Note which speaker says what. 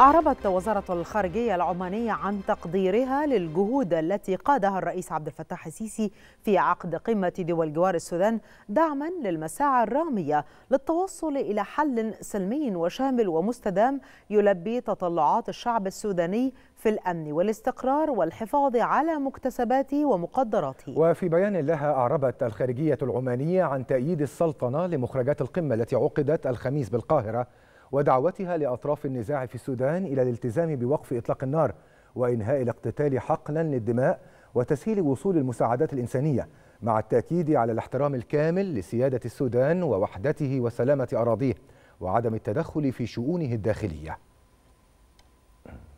Speaker 1: أعربت وزارة الخارجية العمانية عن تقديرها للجهود التي قادها الرئيس عبد الفتاح السيسي في عقد قمة دول جوار السودان دعما للمساعي الرامية للتوصل إلى حل سلمي وشامل ومستدام يلبي تطلعات الشعب السوداني في الأمن والاستقرار والحفاظ على مكتسباته ومقدراته
Speaker 2: وفي بيان لها أعربت الخارجية العمانية عن تأييد السلطنة لمخرجات القمة التي عقدت الخميس بالقاهرة ودعوتها لأطراف النزاع في السودان إلى الالتزام بوقف إطلاق النار وإنهاء الاقتتال حقلا للدماء وتسهيل وصول المساعدات الإنسانية مع التأكيد على الاحترام الكامل لسيادة السودان ووحدته وسلامة أراضيه وعدم التدخل في شؤونه الداخليه